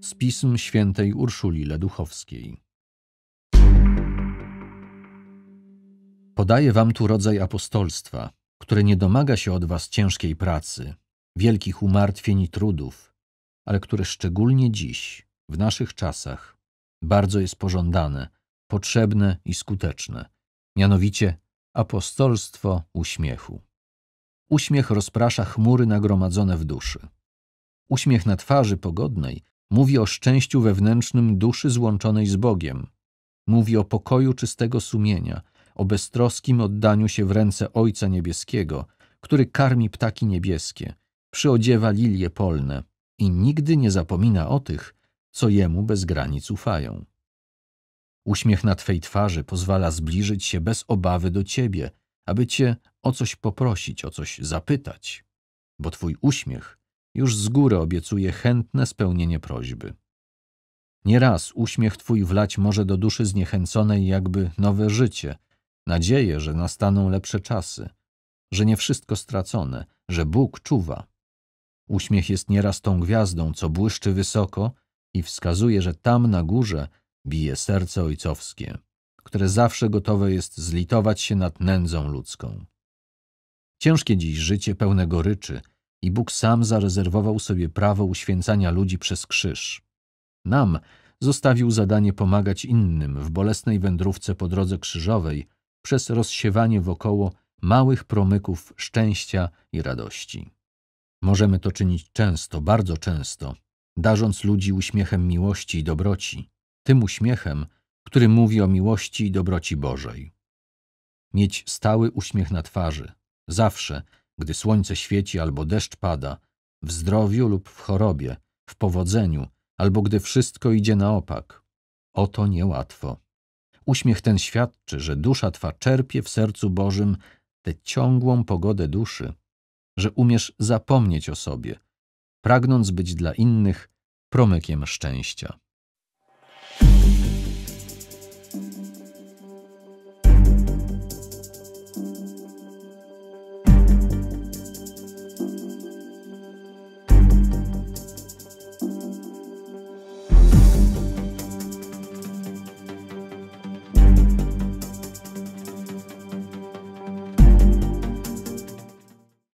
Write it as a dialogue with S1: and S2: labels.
S1: Z pism świętej Urszuli Leduchowskiej. Podaję wam tu rodzaj apostolstwa, które nie domaga się od was ciężkiej pracy, wielkich umartwień i trudów, ale które szczególnie dziś, w naszych czasach, bardzo jest pożądane, potrzebne i skuteczne, mianowicie apostolstwo uśmiechu. Uśmiech rozprasza chmury nagromadzone w duszy. Uśmiech na twarzy pogodnej Mówi o szczęściu wewnętrznym duszy złączonej z Bogiem. Mówi o pokoju czystego sumienia, o beztroskim oddaniu się w ręce Ojca Niebieskiego, który karmi ptaki niebieskie, przyodziewa lilie polne i nigdy nie zapomina o tych, co jemu bez granic ufają. Uśmiech na Twej twarzy pozwala zbliżyć się bez obawy do Ciebie, aby Cię o coś poprosić, o coś zapytać, bo Twój uśmiech już z góry obiecuję chętne spełnienie prośby. Nieraz uśmiech Twój wlać może do duszy zniechęconej jakby nowe życie, nadzieję, że nastaną lepsze czasy, że nie wszystko stracone, że Bóg czuwa. Uśmiech jest nieraz tą gwiazdą, co błyszczy wysoko i wskazuje, że tam na górze bije serce ojcowskie, które zawsze gotowe jest zlitować się nad nędzą ludzką. Ciężkie dziś życie pełne goryczy – i Bóg sam zarezerwował sobie prawo uświęcania ludzi przez krzyż. Nam zostawił zadanie pomagać innym w bolesnej wędrówce po drodze krzyżowej przez rozsiewanie wokoło małych promyków szczęścia i radości. Możemy to czynić często, bardzo często, darząc ludzi uśmiechem miłości i dobroci, tym uśmiechem, który mówi o miłości i dobroci Bożej. Mieć stały uśmiech na twarzy, zawsze, gdy słońce świeci albo deszcz pada, w zdrowiu lub w chorobie, w powodzeniu, albo gdy wszystko idzie na opak. Oto niełatwo. Uśmiech ten świadczy, że dusza twa czerpie w sercu Bożym tę ciągłą pogodę duszy, że umiesz zapomnieć o sobie, pragnąc być dla innych promykiem szczęścia.